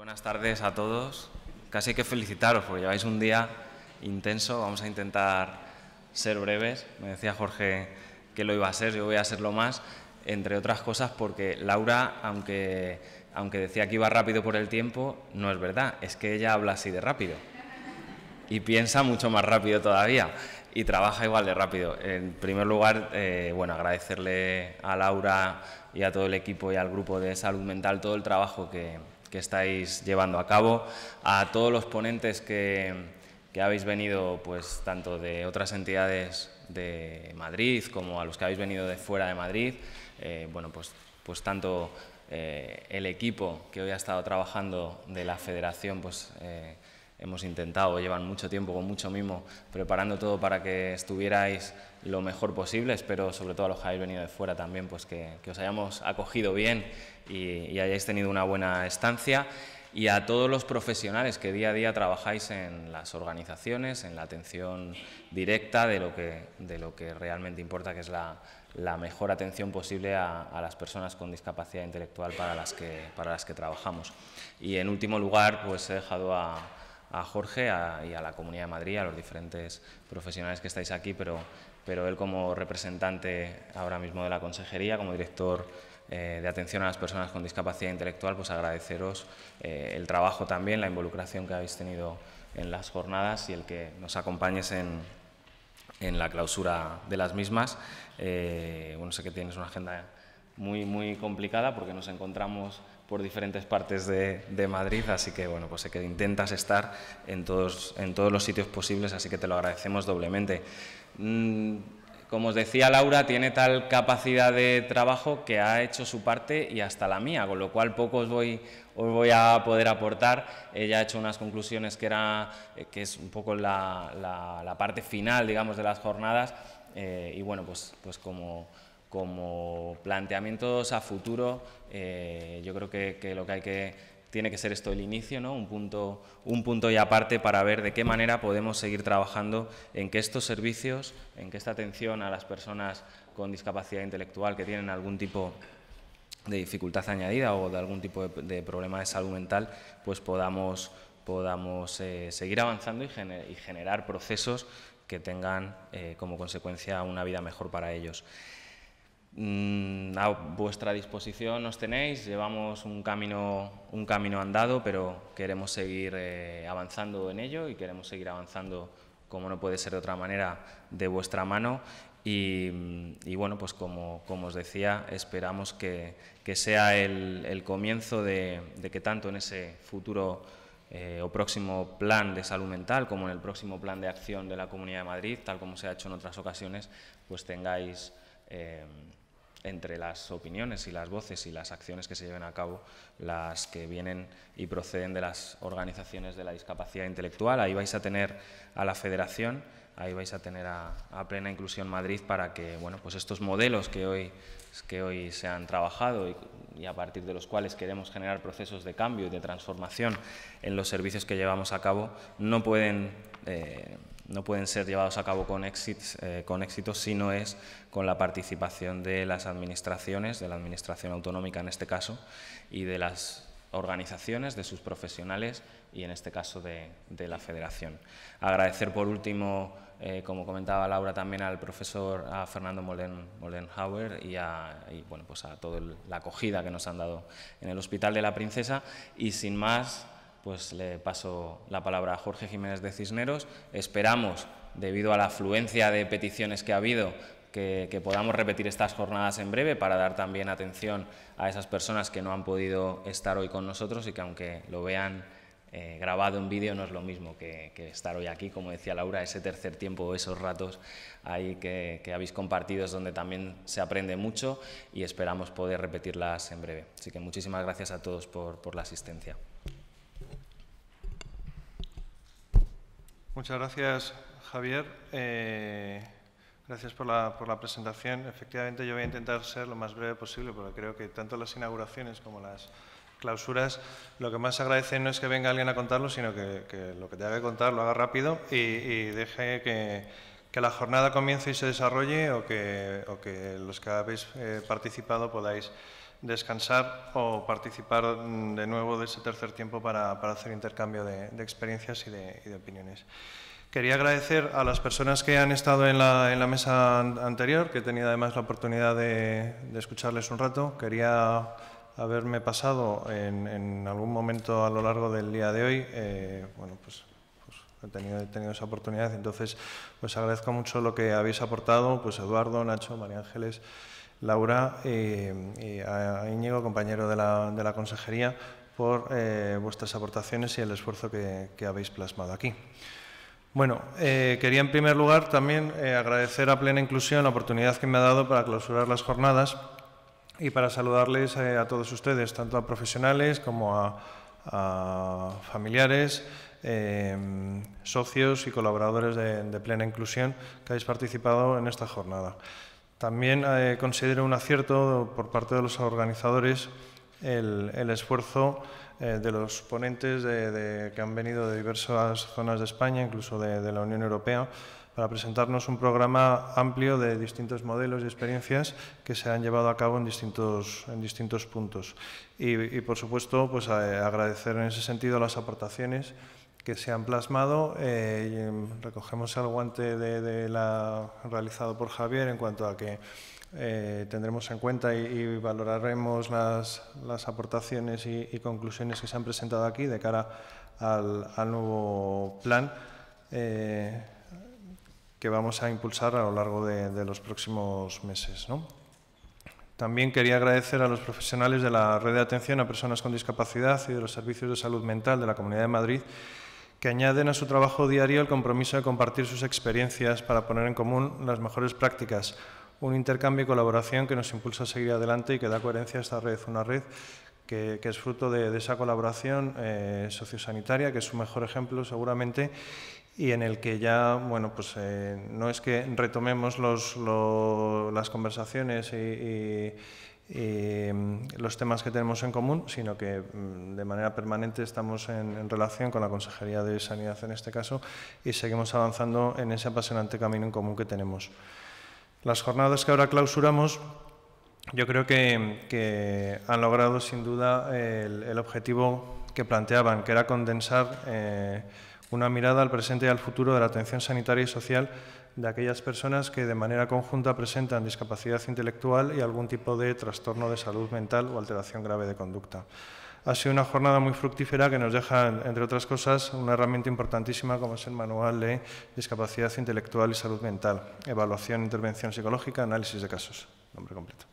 buenas tardes a todos. Casi hay que felicitaros porque lleváis un día intenso. Vamos a intentar ser breves. Me decía Jorge que lo iba a ser, yo voy a hacerlo más, entre otras cosas porque Laura, aunque, aunque decía que iba rápido por el tiempo, no es verdad. Es que ella habla así de rápido y piensa mucho más rápido todavía y trabaja igual de rápido. En primer lugar, eh, bueno, agradecerle a Laura y a todo el equipo y al grupo de salud mental todo el trabajo que, que estáis llevando a cabo, a todos los ponentes que, habéis venido, pues tanto de otras entidades de Madrid como a los que habéis venido de fuera de Madrid, eh, bueno, pues, pues tanto eh, el equipo que hoy ha estado trabajando de la federación, pues eh, hemos intentado, llevan mucho tiempo, con mucho mimo, preparando todo para que estuvierais lo mejor posible. Espero, sobre todo a los que habéis venido de fuera también, pues que, os hayamos acogido bien y, hayáis tenido una buena estancia. Y a todos los profesionales que día a día trabajáis en las organizaciones, en la atención directa de lo que, de lo que realmente importa, que es la, mejor atención posible a, a, las personas con discapacidad intelectual para las, que, para las que trabajamos. Y en último lugar, pues he dejado a, a Jorge y a la Comunidad de Madrid, a los diferentes profesionales que estáis aquí, pero, pero él como representante ahora mismo de la Consejería, como director eh, de atención a las personas con discapacidad intelectual, pues agradeceros eh, el trabajo también, la involucración que habéis tenido en las jornadas y el que nos acompañes en, la clausura de las mismas. Eh, bueno, sé que tienes una agenda muy, muy complicada porque nos encontramos por diferentes partes de, de, Madrid, así que bueno, pues sé que intentas estar en todos, en todos los sitios posibles, así que te lo agradecemos doblemente. Mm, como os decía Laura, tiene tal capacidad de trabajo que ha hecho su parte y hasta la mía, con lo cual poco os voy, os voy a poder aportar. Ella ha hecho unas conclusiones que, era, eh, que es un poco la, la, parte final, digamos, de las jornadas eh, y bueno, pues, pues como como planteamientos a futuro, eh, yo creo que, lo que tiene que ser esto el inicio, un, punto, y aparte para ver de qué manera podemos seguir trabajando en que estos servicios, en que esta atención a las personas con discapacidad intelectual que tienen algún tipo de dificultad añadida o de algún tipo de, problema de salud mental, pues podamos, eh, seguir avanzando y, generar procesos que tengan eh, como consecuencia una vida mejor para ellos. Mm, a vuestra disposición nos tenéis, llevamos un camino, un camino andado, pero queremos seguir eh, avanzando en ello y queremos seguir avanzando, como no puede ser de otra manera, de vuestra mano. Y, bueno, pues como, os decía, esperamos que, sea el, comienzo de, que tanto en ese futuro eh, o próximo plan de salud mental como en el próximo plan de acción de la Comunidad de Madrid, tal como se ha hecho en otras ocasiones, pues tengáis Em, entre las opiniones y las voces y las acciones que se lleven a cabo, las que vienen y proceden de las organizaciones de la discapacidad intelectual. Ahí vais a tener a la Federación, ahí vais a tener a, Plena Inclusión Madrid para que bueno, pues estos modelos que hoy, que hoy se han trabajado y, a partir de los cuales queremos generar procesos de cambio y de transformación en los servicios que llevamos a cabo, no pueden... Eh, no pueden ser llevados a cabo eh, con, éxito si no es con la participación de las administraciones, de la administración autonómica en este caso, y de las organizaciones, de sus profesionales y en este caso de, la federación. Agradecer por último, eh, como comentaba Laura, también al profesor Fernando Mollenhauer Molenhauer y, a, bueno, pues a toda la acogida que nos han dado en el Hospital de la Princesa y sin más pues le paso la palabra a Jorge Jiménez de Cisneros. Esperamos, debido a la afluencia de peticiones que ha habido, que, podamos repetir estas jornadas en breve para dar también atención a esas personas que no han podido estar hoy con nosotros y que aunque lo vean eh, grabado en vídeo no es lo mismo que, estar hoy aquí, como decía Laura, ese tercer tiempo, esos ratos ahí que, habéis compartido es donde también se aprende mucho y esperamos poder repetirlas en breve. Así que muchísimas gracias a todos por la asistencia. Muchas gracias, Javier. Eh, gracias por la, por la, presentación. Efectivamente, yo voy a intentar ser lo más breve posible, porque creo que tanto las inauguraciones como las clausuras, lo que más agradece no es que venga alguien a contarlo, sino que, lo que tenga que contar lo haga rápido y, deje que, la jornada comience y se desarrolle o que, que los que habéis eh, participado podáis descansar o participar mm, de nuevo de ese tercer tiempo para, hacer intercambio de, experiencias y de, opiniones. Quería agradecer a las personas que han estado en la, mesa anterior, que he tenido además la oportunidad de, escucharles un rato. Quería haberme pasado en, algún momento a lo largo del día de hoy. Eh, bueno, pues, pues he tenido, he tenido esa oportunidad. Entonces, pues agradezco mucho lo que habéis aportado, pues Eduardo, Nacho, María Ángeles, Laura, y eh, eh, a Íñigo, compañero de la, consejería, por eh, vuestras aportaciones y el esfuerzo que, habéis plasmado aquí. Bueno, quería en primer lugar también agradecer a Plena Inclusión la oportunidad que me ha dado para clausurar las jornadas y para saludarles a todos ustedes, tanto a profesionales como a, familiares, socios y colaboradores de, de Plena Inclusión que habéis participado en esta jornada. También eh, considero un acierto por parte de los organizadores el, esfuerzo eh, de los ponentes que han venido de diversas zonas de España, incluso de, la Unión Europea, para presentarnos un programa amplio de distintos modelos y experiencias que se han llevado a cabo en distintos, puntos. Y, por supuesto, pues, agradecer en ese sentido las aportaciones que se han plasmado. Eh, em, recogemos el guante de, de la, realizado por Javier en cuanto a que eh, tendremos en cuenta y, valoraremos las, las aportaciones y, conclusiones que se han presentado aquí de cara al, nuevo plan eh, que vamos a impulsar a lo largo de, los próximos meses. También quería agradecer a los profesionales de la Red de Atención a Personas con Discapacidad y de los Servicios de Salud Mental de la Comunidad de Madrid que añaden a su trabajo diario el compromiso de compartir sus experiencias para poner en común las mejores prácticas, un intercambio y colaboración que nos impulsa a seguir adelante y que da coherencia a esta red, una red que, es fruto de, esa colaboración eh, sociosanitaria, que es su mejor ejemplo seguramente, y en el que ya, bueno, pues eh, no es que retomemos los, las conversaciones y eh, los temas que tenemos en común, sino que mm, de manera permanente estamos en, relación con la Consejería de Sanidad en este caso y seguimos avanzando en ese apasionante camino en común que tenemos. Las jornadas que ahora clausuramos yo creo que, han logrado sin duda el, objetivo que planteaban, que era condensar eh, una mirada al presente y al futuro de la atención sanitaria y social de aquellas personas que de manera conjunta presentan discapacidad intelectual y algún tipo de trastorno de salud mental o alteración grave de conducta. Ha sido una jornada muy fructífera que nos deja, entre otras cosas, una herramienta importantísima como es el Manual de Discapacidad Intelectual y Salud Mental, Evaluación, Intervención Psicológica, Análisis de Casos, nombre completo,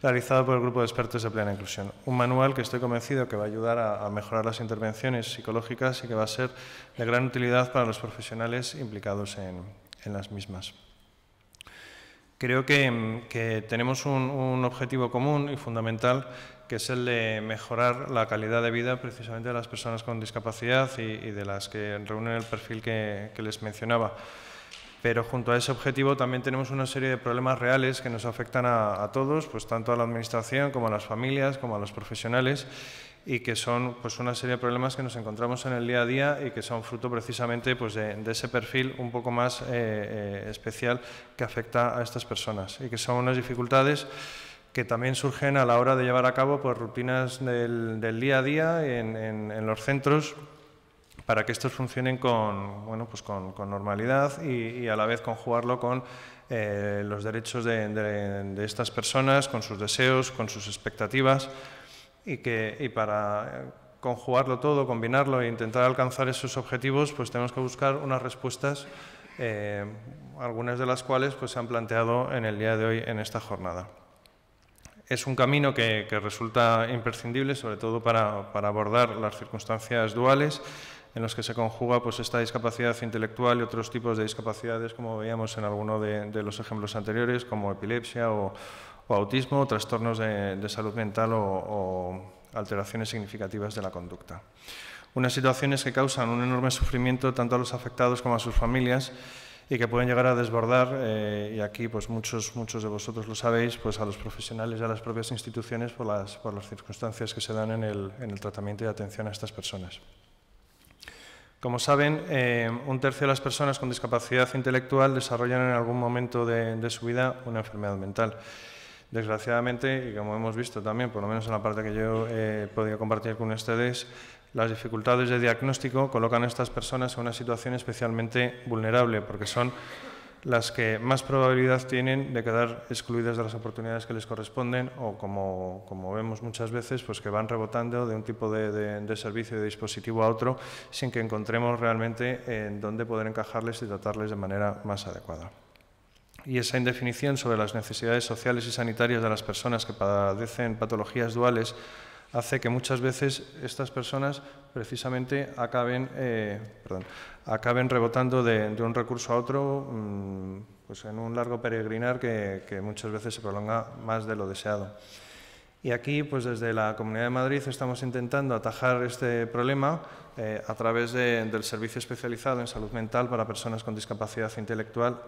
realizado por el Grupo de Expertos de Plena Inclusión. Un manual que estoy convencido que va a ayudar a, a mejorar las intervenciones psicológicas y que va a ser de gran utilidad para los profesionales implicados en, en las mismas. Creo que, tenemos un, objetivo común y fundamental, que es el de mejorar la calidad de vida precisamente de las personas con discapacidad y, de las que reúnen el perfil que, les mencionaba. Pero junto a ese objetivo también tenemos una serie de problemas reales que nos afectan a, a, todos, pues tanto a la Administración como a las familias, como a los profesionales, y que son pues, una serie de problemas que nos encontramos en el día a día y que son fruto precisamente pues, de, ese perfil un poco más eh, eh, especial que afecta a estas personas y que son unas dificultades que también surgen a la hora de llevar a cabo pues, rutinas del, día a día en, los centros para que estos funcionen con, bueno, pues con, normalidad y, a la vez conjugarlo con eh, los derechos de estas personas, con sus deseos, con sus expectativas y, que, y para eh, conjugarlo todo, combinarlo e intentar alcanzar esos objetivos, pues tenemos que buscar unas respuestas, eh, algunas de las cuales pues, se han planteado en el día de hoy en esta jornada. Es un camino que, resulta imprescindible, sobre todo para, abordar las circunstancias duales en los que se conjuga pues, esta discapacidad intelectual y otros tipos de discapacidades, como veíamos en alguno de los ejemplos anteriores, como epilepsia o, o autismo, trastornos de, salud mental o, alteraciones significativas de la conducta. Unas situaciones que causan un enorme sufrimiento tanto a los afectados como a sus familias y que pueden llegar a desbordar, eh, y aquí pues muchos, muchos de vosotros lo sabéis, pues a los profesionales y a las propias instituciones por las, circunstancias que se dan en el, tratamiento y atención a estas personas. Como saben, eh, un tercio de las personas con discapacidad intelectual desarrollan en algún momento de su vida una enfermedad mental. Desgraciadamente, y como hemos visto también, por lo menos en la parte que yo he podido compartir con ustedes, las dificultades de diagnóstico colocan a estas personas en una situación especialmente vulnerable, porque son las que más probabilidad tienen de quedar excluidas de las oportunidades que les corresponden o, como, vemos muchas veces, pues que van rebotando de un tipo de, de servicio y de dispositivo a otro sin que encontremos realmente en dónde poder encajarles y tratarles de manera más adecuada y esa indefinición sobre las necesidades sociales y sanitarias de las personas que padecen patologías duales hace que muchas veces estas personas precisamente acaben, eh, acaben rebotando de, un recurso a otro mm, pues en un largo peregrinar que, muchas veces se prolonga más de lo deseado. Y aquí, pues desde la Comunidad de Madrid estamos intentando atajar este problema eh, a través del Servicio Especializado en Salud Mental para Personas con Discapacidad Intelectual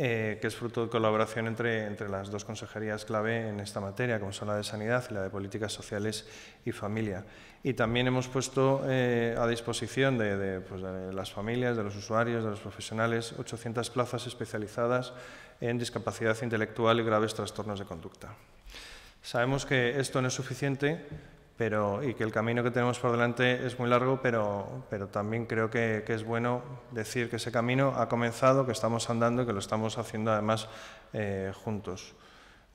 eh, que es fruto de colaboración entre, las dos consejerías clave en esta materia, como son la de Sanidad y la de Políticas Sociales y Familia. Y también hemos puesto eh, a disposición de, pues, de, las familias, de los usuarios, de los profesionales, 800 plazas especializadas en discapacidad intelectual y graves trastornos de conducta. Sabemos que esto no es suficiente, y que el camino que tenemos por delante es muy largo, pero, también creo que, es bueno decir que ese camino ha comenzado, que estamos andando y que lo estamos haciendo además eh, juntos.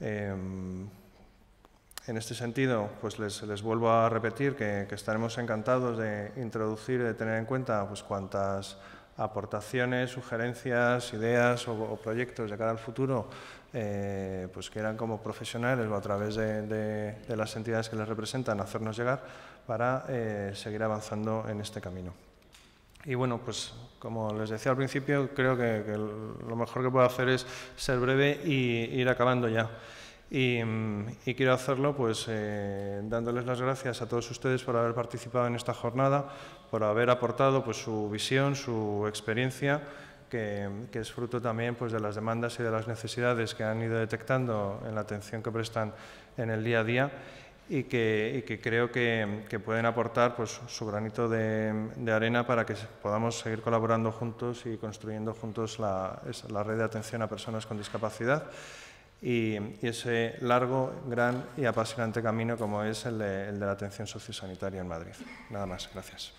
Em, en este sentido, pues les, vuelvo a repetir que, estaremos encantados de introducir y de tener en cuenta pues, cuantas aportaciones, sugerencias, ideas o, proyectos de cara al futuro eh, pues que eran como profesionales o a través de, las entidades que les representan hacernos llegar para eh, seguir avanzando en este camino. Y bueno, pues como les decía al principio, creo que, que lo mejor que puedo hacer es ser breve y ir acabando ya. Y, quiero hacerlo pues eh, dándoles las gracias a todos ustedes por haber participado en esta jornada, por haber aportado pues, su visión, su experiencia, que, es fruto también pues, de las demandas y de las necesidades que han ido detectando en la atención que prestan en el día a día y que, creo que, pueden aportar pues, su granito de, arena para que podamos seguir colaborando juntos y construyendo juntos la red de atención a personas con discapacidad y, ese largo, gran y apasionante camino como es el de, el de la atención sociosanitaria en Madrid. Nada más, gracias.